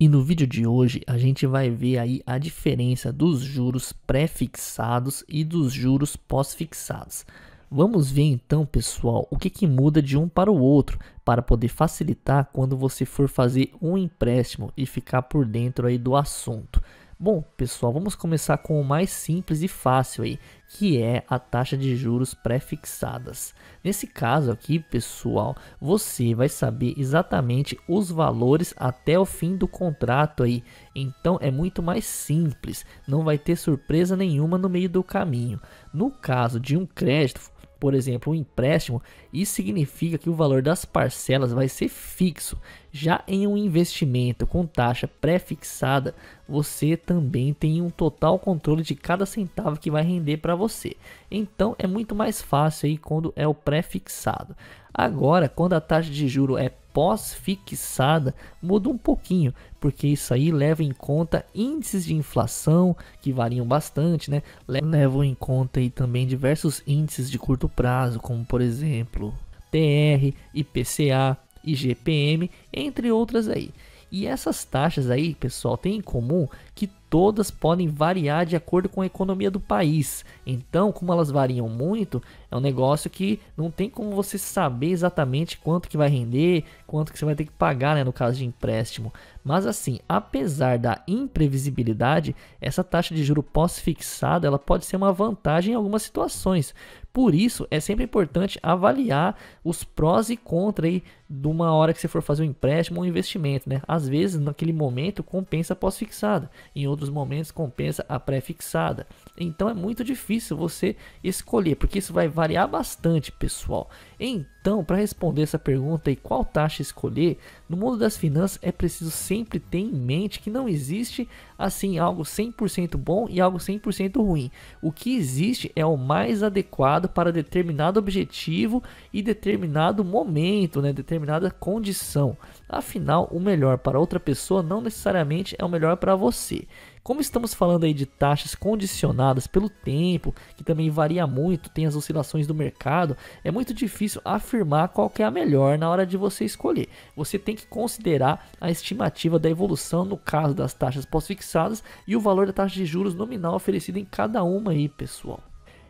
E no vídeo de hoje a gente vai ver aí a diferença dos juros pré-fixados e dos juros pós-fixados. Vamos ver então, pessoal, o que, que muda de um para o outro para poder facilitar quando você for fazer um empréstimo e ficar por dentro aí do assunto. Bom, pessoal, vamos começar com o mais simples e fácil aí, que é a taxa de juros pré-fixadas. Nesse caso aqui, pessoal, você vai saber exatamente os valores até o fim do contrato aí. Então é muito mais simples, não vai ter surpresa nenhuma no meio do caminho. No caso de um crédito, por exemplo, um empréstimo, isso significa que o valor das parcelas vai ser fixo. Já em um investimento com taxa pré-fixada, você também tem um total controle de cada centavo que vai render para você. Então é muito mais fácil aí quando é o pré-fixado. Agora, quando a taxa de juro é pós-fixada muda um pouquinho, porque isso aí leva em conta índices de inflação que variam bastante, né? Levam em conta aí também diversos índices de curto prazo, como por exemplo TR, IPCA, IGPM, entre outras aí. E essas taxas aí, pessoal, têm em comum que todas podem variar de acordo com a economia do país. Então, como elas variam muito, é um negócio que não tem como você saber exatamente quanto que vai render, quanto que você vai ter que pagar, né, no caso de empréstimo. Mas assim, apesar da imprevisibilidade, essa taxa de juro pós-fixada, ela pode ser uma vantagem em algumas situações. Por isso, é sempre importante avaliar os prós e contras aí de uma hora que você for fazer um empréstimo ou um investimento, né? Às vezes, naquele momento, compensa pós-fixada. Em dos momentos compensa a pré-fixada. Então é muito difícil você escolher, porque isso vai variar bastante, pessoal. Então então, para responder essa pergunta e qual taxa escolher, no mundo das finanças é preciso sempre ter em mente que não existe assim algo 100% bom e algo 100% ruim. O que existe é o mais adequado para determinado objetivo e determinado momento, né? determinada condição. Afinal, o melhor para outra pessoa não necessariamente é o melhor para você. Como estamos falando aí de taxas condicionadas pelo tempo, que também varia muito, tem as oscilações do mercado, é muito difícil afirmar qual é a melhor na hora de você escolher. Você tem que considerar a estimativa da evolução no caso das taxas pós-fixadas e o valor da taxa de juros nominal oferecida em cada uma aí, pessoal.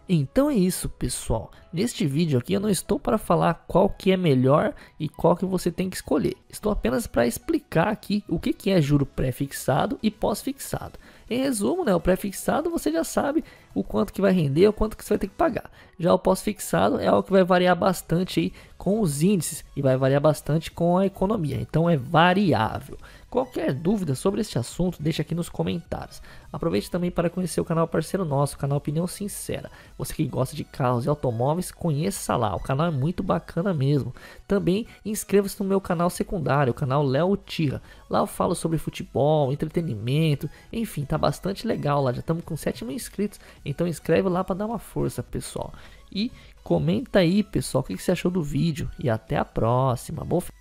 Então é isso, pessoal. Neste vídeo aqui eu não estou para falar qual que é melhor e qual que você tem que escolher. Estou apenas para explicar aqui o que, que é juro pré-fixado e pós-fixado. Em resumo, né, o pré-fixado você já sabe, o quanto que vai render, o quanto que você vai ter que pagar. Já o pós-fixado é algo que vai variar bastante aí com os índices e vai variar bastante com a economia, então é variável. Qualquer dúvida sobre este assunto, deixe aqui nos comentários. Aproveite também para conhecer o canal parceiro nosso, o canal Opinião Sincera. Você que gosta de carros e automóveis, conheça lá, o canal é muito bacana mesmo. Também inscreva-se no meu canal secundário, o canal Léo Tira. Lá eu falo sobre futebol, entretenimento, enfim, tá bastante legal lá, já estamos com 7 mil inscritos. Então escreve lá para dar uma força, pessoal. E comenta aí, pessoal, o que você achou do vídeo. E até a próxima. Boa.